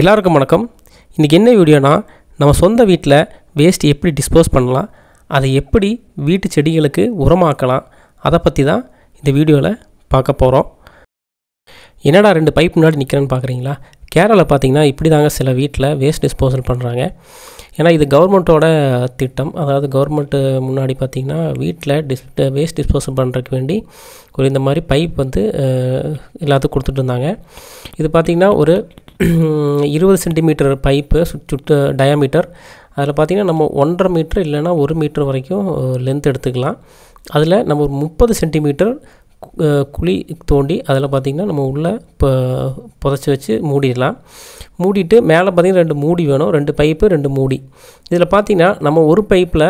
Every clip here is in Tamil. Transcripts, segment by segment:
எல்லாருக்கும் வணக்கம் இன்றைக்கி என்ன வீடியோனா நம்ம சொந்த வீட்டில் வேஸ்ட் எப்படி டிஸ்போஸ் பண்ணலாம் அதை எப்படி வீட்டு செடிகளுக்கு உரமாக்கலாம் அதை பற்றி தான் இந்த வீடியோவில் பார்க்க போகிறோம் என்னடா ரெண்டு பைப் முன்னாடி நிற்கிறேன்னு பார்க்குறீங்களா கேரளாவில் பார்த்தீங்கன்னா இப்படி தாங்க சில வீட்டில் வேஸ்ட் டிஸ்போசல் பண்ணுறாங்க ஏன்னா இது கவர்மெண்ட்டோட திட்டம் அதாவது கவர்மெண்ட்டு முன்னாடி பார்த்திங்கன்னா வீட்டில் டிஸ் வேஸ்ட் டிஸ்போசல் பண்ணுறதுக்கு வேண்டி ஒரு இந்த மாதிரி பைப் வந்து எல்லாத்துக்கும் கொடுத்துட்டு இருந்தாங்க இது பார்த்திங்கன்னா ஒரு இருபது சென்டிமீட்டர் பைப்பு சுற்று டயாமீட்டர் அதில் பார்த்திங்கன்னா நம்ம ஒன்றரை மீட்ரு இல்லைன்னா ஒரு மீட்ரு வரைக்கும் லென்த் எடுத்துக்கலாம் அதில் நம்ம ஒரு முப்பது சென்டிமீட்டர் குழி தோண்டி அதில் பார்த்திங்கன்னா நம்ம உள்ளே இப்போ புதைச்சி வச்சு மூடிடலாம் மூடிட்டு மேலே பார்த்திங்கன்னா ரெண்டு மூடி வேணும் ரெண்டு பைப்பு ரெண்டு மூடி இதில் பார்த்திங்கன்னா நம்ம ஒரு பைப்பில்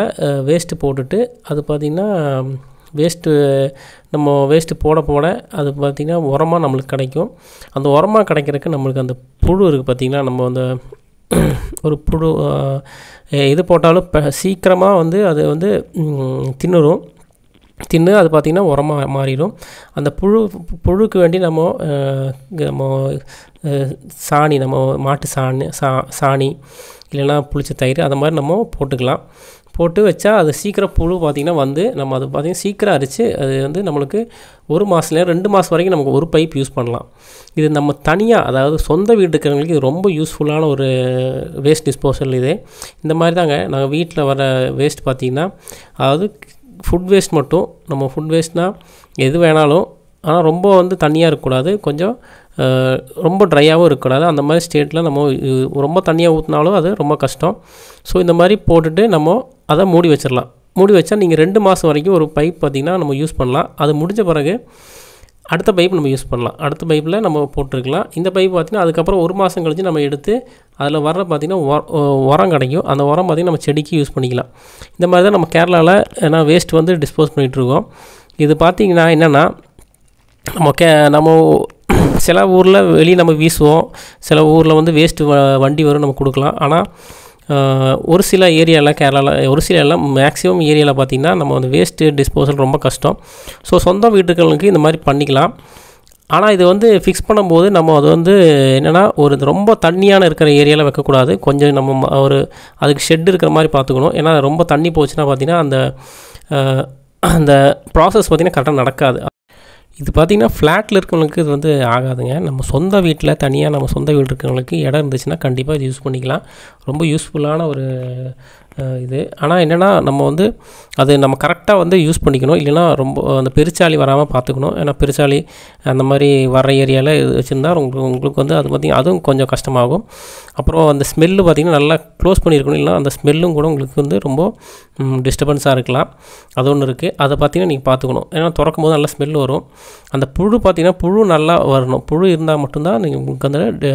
வேஸ்ட்டு போட்டுட்டு அது பார்த்திங்கன்னா வேஸ்ட்டு நம்ம வேஸ்ட்டு போட போட அது பார்த்திங்கன்னா உரமாக நம்மளுக்கு கிடைக்கும் அந்த உரமாக கிடைக்கிறதுக்கு நம்மளுக்கு அந்த புழு இருக்குது பார்த்திங்கன்னா நம்ம அந்த ஒரு புழு எது போட்டாலும் இப்போ சீக்கிரமாக வந்து அது வந்து தின்னுரும் தின்னு அது பார்த்திங்கன்னா உரமாக மாறிடும் அந்த புழு புழுக்கு வேண்டி நம்ம நம்ம சாணி நம்ம மாட்டு சாணி சா சாணி இல்லைன்னா புளிச்ச தயிர் அதை மாதிரி நம்ம போட்டுக்கலாம் போட்டு வச்சா அது சீக்கிரம் புழு பார்த்திங்கன்னா வந்து நம்ம அது பார்த்திங்கன்னா சீக்கிரம் அரித்து அது வந்து நம்மளுக்கு ஒரு மாதத்துல ரெண்டு மாதம் வரைக்கும் நமக்கு ஒரு பைப் யூஸ் பண்ணலாம் இது நம்ம தனியாக அதாவது சொந்த வீடு இருக்கிறவங்களுக்கு இது ரொம்ப யூஸ்ஃபுல்லான ஒரு வேஸ்ட் டிஸ்போசல் இது இந்த மாதிரி தாங்க நாங்கள் வீட்டில் வர வேஸ்ட் பார்த்திங்கன்னா அதாவது ஃபுட் வேஸ்ட் மட்டும் நம்ம ஃபுட் வேஸ்ட்னால் எது வேணாலும் ஆனால் ரொம்ப வந்து தண்ணியாக இருக்கக்கூடாது கொஞ்சம் ரொம்ப ட்ரையாகவும் இருக்கக்கூடாது அந்த மாதிரி ஸ்டேட்டில் நம்ம ரொம்ப தண்ணியாக ஊற்றினாலும் அது ரொம்ப கஷ்டம் ஸோ இந்த மாதிரி போட்டுட்டு நம்ம அதை மூடி வச்சிடலாம் மூடி வச்சால் நீங்கள் ரெண்டு மாதம் வரைக்கும் ஒரு பைப் பார்த்திங்கன்னா நம்ம யூஸ் பண்ணலாம் அது முடிஞ்ச பிறகு அடுத்த பைப் நம்ம யூஸ் பண்ணலாம் அடுத்த பைப்பில் நம்ம போட்டிருக்கலாம் இந்த பைப் பார்த்திங்கன்னா அதுக்கப்புறம் ஒரு மாதம் கழித்து நம்ம எடுத்து அதில் வர பார்த்திங்கன்னா உரம் கிடைக்கும் அந்த உரம் பார்த்திங்கன்னா நம்ம செடிக்கு யூஸ் பண்ணிக்கலாம் இந்த மாதிரி தான் நம்ம கேரளாவில் ஏன்னா வேஸ்ட் வந்து டிஸ்போஸ் பண்ணிகிட்ருக்கோம் இது பார்த்திங்கன்னா என்னென்னா நம்ம கே நம்ம சில ஊரில் வெளியே நம்ம வீசுவோம் சில ஊரில் வந்து வேஸ்ட்டு வண்டி வரும் நம்ம கொடுக்கலாம் ஆனால் ஒரு சில ஏரியாவில் கேரளாவில் ஒரு சில எல்லாம் மேக்ஸிமம் ஏரியாவில் பார்த்திங்கன்னா நம்ம வந்து வேஸ்ட்டு டிஸ்போசல் ரொம்ப கஷ்டம் ஸோ சொந்த வீட்டுகளுக்கு இந்த மாதிரி பண்ணிக்கலாம் ஆனால் இது வந்து ஃபிக்ஸ் பண்ணும்போது நம்ம அது வந்து என்னென்னா ஒரு ரொம்ப தண்ணியான இருக்கிற ஏரியாவில் வைக்கக்கூடாது கொஞ்சம் நம்ம ஒரு அதுக்கு ஷெட் இருக்கிற மாதிரி பார்த்துக்கணும் ஏன்னா ரொம்ப தண்ணி போச்சுன்னா பார்த்திங்கன்னா அந்த அந்த ப்ராசஸ் பார்த்திங்கன்னா கரெக்டாக நடக்காது இது பார்த்திங்கன்னா ஃப்ளாட்டில் இருக்கவங்களுக்கு இது வந்து ஆகாதுங்க நம்ம சொந்த வீட்டில் தனியாக நம்ம சொந்த வீடு இருக்கிறவங்களுக்கு இடம் இருந்துச்சுன்னா கண்டிப்பாக இது யூஸ் பண்ணிக்கலாம் ரொம்ப யூஸ்ஃபுல்லான ஒரு இது ஆனால் என்னென்னா நம்ம வந்து அது நம்ம கரெக்டாக வந்து யூஸ் பண்ணிக்கணும் இல்லைனா ரொம்ப அந்த பெருச்சாலி வராமல் பார்த்துக்கணும் ஏன்னா பெருச்சாலி அந்த மாதிரி வர ஏரியாவில் வச்சுருந்தா உங்களுக்கு உங்களுக்கு வந்து அது பார்த்திங்கன்னா அதுவும் கொஞ்சம் கஷ்டமாகும் அப்புறம் அந்த ஸ்மெல்லு பார்த்திங்கன்னா நல்லா க்ளோஸ் பண்ணியிருக்கணும் இல்லைனா அந்த ஸ்மெல்லும் கூட உங்களுக்கு வந்து ரொம்ப டிஸ்டர்பன்ஸாக இருக்கலாம் அது ஒன்று இருக்குது அதை பார்த்திங்கன்னா நீங்கள் பார்த்துக்கணும் ஏன்னா திறக்கும் போது நல்லா ஸ்மெல் வரும் அந்த புழு பார்த்திங்கன்னா புழு நல்லா வரணும் புழு இருந்தால் மட்டும்தான் நீங்கள் உங்களுக்கு வந்து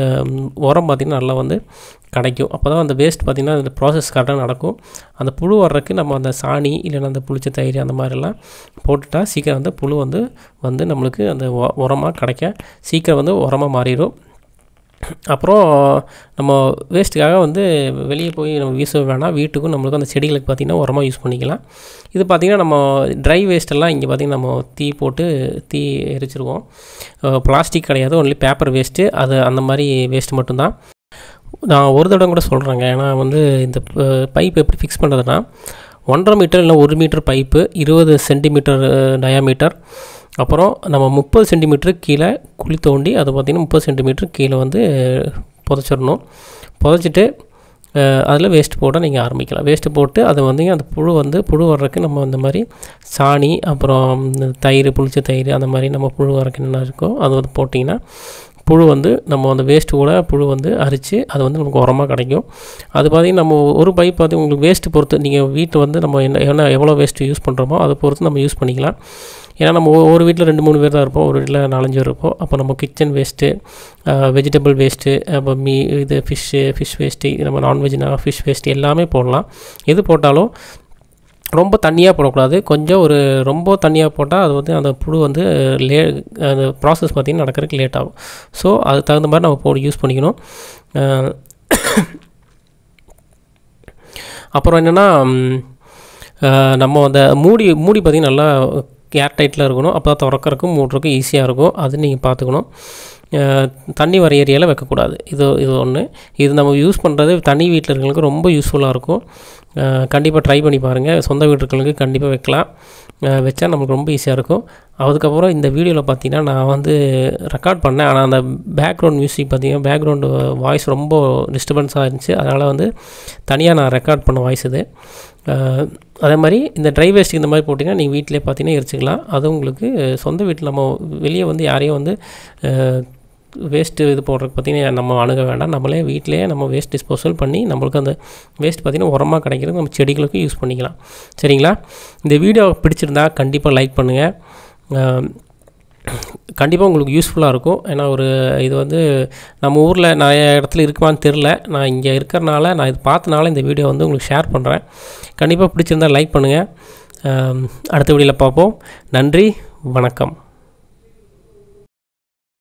உரம் பார்த்திங்கன்னா நல்லா வந்து கிடைக்கும் அப்போ தான் அந்த வேஸ்ட் பார்த்திங்கன்னா அந்த ப்ராசஸ் கரெக்டாக நடக்கும் இருக்கும் அந்த புழு வர்றதுக்கு நம்ம அந்த சாணி இல்லைன்னா அந்த புளிச்ச தயிர் அந்த மாதிரிலாம் போட்டுட்டால் சீக்கிரம் வந்து புழு வந்து வந்து நம்மளுக்கு அந்த உரமாக கிடைக்க சீக்கிரம் வந்து உரமாக மாறிடும் அப்புறம் நம்ம வேஸ்ட்டுக்காக வந்து வெளியே போய் நம்ம வீச வேணாம் வீட்டுக்கும் நம்மளுக்கு அந்த செடிகளுக்கு பார்த்திங்கன்னா உரமாக யூஸ் பண்ணிக்கலாம் இது பார்த்திங்கன்னா நம்ம ட்ரை வேஸ்ட்டெல்லாம் இங்கே பார்த்திங்கன்னா நம்ம தீ போட்டு தீ எரிச்சிருவோம் பிளாஸ்டிக் கிடையாது ஒன்லி பேப்பர் வேஸ்ட்டு அது அந்த மாதிரி வேஸ்ட்டு மட்டும்தான் நான் ஒரு தடவை கூட சொல்கிறேங்க ஏன்னா வந்து இந்த பைப் எப்படி ஃபிக்ஸ் பண்ணுறதுன்னா ஒன்றரை மீட்டர் இல்லை ஒரு மீட்டர் பைப்பு இருபது சென்டிமீட்டர் டயாமீட்டர் அப்புறம் நம்ம முப்பது சென்டிமீட்டர் கீழே குழி தோண்டி அதை பார்த்திங்கன்னா முப்பது சென்டிமீட்டர் கீழே வந்து புதைச்சிடணும் புதைச்சிட்டு அதில் வேஸ்ட் போட நீங்கள் ஆரம்பிக்கலாம் வேஸ்ட்டு போட்டு அதை வந்து அந்த புழு வந்து புழு வர்றதுக்கு நம்ம அந்த மாதிரி சாணி அப்புறம் தயிர் புளிச்ச தயிர் அந்த மாதிரி நம்ம புழு வர்றதுக்கு என்னென்ன இருக்கோ அது வந்து போட்டிங்கன்னா புழு வந்து நம்ம அந்த கூட புழு வந்து அரித்து அது வந்து நமக்கு உரமாக கிடைக்கும் அது பார்த்திங்கன்னா நம்ம ஒரு பைப் பார்த்து உங்களுக்கு வேஸ்ட்டு பொறுத்து நீங்கள் வீட்டை வந்து நம்ம என்ன என்ன எவ்வளோ வேஸ்ட்டு யூஸ் பண்ணுறோமோ அதை பொறுத்து நம்ம யூஸ் பண்ணிக்கலாம் ஏன்னா நம்ம ஒரு வீட்டில் ரெண்டு மூணு பேர் தான் இருப்போம் ஒரு வீட்டில் நாலஞ்சு பேர் இருப்போம் அப்போ நம்ம கிச்சன் வேஸ்ட்டு வெஜிடபிள் வேஸ்ட்டு அப்போ மீ இது ஃபிஷ்ஷு ஃபிஷ் வேஸ்ட்டு நம்ம நான்வெஜ்னா ஃபிஷ் வேஸ்ட்டு எல்லாமே போடலாம் எது போட்டாலும் ரொம்ப தண்ணியாக போடக்கூடாது கொஞ்சம் ஒரு ரொம்ப தண்ணியாக போட்டால் அது வந்து அந்த புழு வந்து லே அந்த ப்ராசஸ் பார்த்திங்கன்னா நடக்கிறதுக்கு லேட் ஆகும் ஸோ அதுக்கு தகுந்த மாதிரி நம்ம போ யூஸ் பண்ணிக்கணும் அப்புறம் என்னென்னா நம்ம அந்த மூடி மூடி பார்த்திங்கன்னா நல்லா ஏர் டைட்டில் இருக்கணும் அப்போ தான் திறக்கறக்கும் மூடுறக்கும் ஈஸியாக இருக்கும் அது நீங்கள் பார்த்துக்கணும் தண்ணி வர ஏரியாவில் வைக்கக்கூடாது இது இது ஒன்று இது நம்ம யூஸ் பண்ணுறது தனி வீட்டில் இருக்கிறவங்களுக்கு ரொம்ப யூஸ்ஃபுல்லாக இருக்கும் கண்டிப்பாக ட்ரை பண்ணி பாருங்கள் சொந்த வீடு இருக்கிறவங்களுக்கு கண்டிப்பாக வைக்கலாம் வச்சா நமக்கு ரொம்ப ஈஸியாக இருக்கும் அதுக்கப்புறம் இந்த வீடியோவில் பார்த்தீங்கன்னா நான் வந்து ரெக்கார்ட் பண்ணேன் ஆனால் அந்த பேக்ரவுண்ட் மியூசிக் பார்த்திங்கன்னா பேக்ரவுண்டு வாய்ஸ் ரொம்ப டிஸ்டர்பன்ஸாக இருந்துச்சு அதனால் வந்து தனியாக நான் ரெக்கார்ட் பண்ண வாய்ஸ் இது அதே மாதிரி இந்த ட்ரை வேஸ்ட் இந்த மாதிரி போட்டிங்கன்னா நீங்கள் வீட்டிலே பார்த்தீங்கன்னா எரிச்சிக்கலாம் அது உங்களுக்கு சொந்த வீட்டில் நம்ம வெளியே வந்து யாரையும் வந்து வேஸ்ட்டு இது போடுறதுக்கு பார்த்திங்கன்னா நம்ம அணுக வேண்டாம் நம்மளே வீட்டிலேயே நம்ம வேஸ்ட் டிஸ்போசல் பண்ணி நம்மளுக்கு அந்த வேஸ்ட் பார்த்திங்கன்னா உரமாக கிடைக்கிறது நம்ம செடிகளுக்கும் யூஸ் பண்ணிக்கலாம் சரிங்களா இந்த வீடியோ பிடிச்சிருந்தா கண்டிப்பாக லைக் பண்ணுங்கள் கண்டிப்பாக உங்களுக்கு யூஸ்ஃபுல்லாக இருக்கும் ஏன்னா ஒரு இது வந்து நம்ம ஊரில் நான் இடத்துல இருக்குமான்னு தெரில நான் இங்கே இருக்கிறனால நான் இது பார்த்தனால இந்த வீடியோ வந்து உங்களுக்கு ஷேர் பண்ணுறேன் கண்டிப்பாக பிடிச்சிருந்தால் லைக் பண்ணுங்கள் அடுத்த வீடியோவில் பார்ப்போம் நன்றி வணக்கம்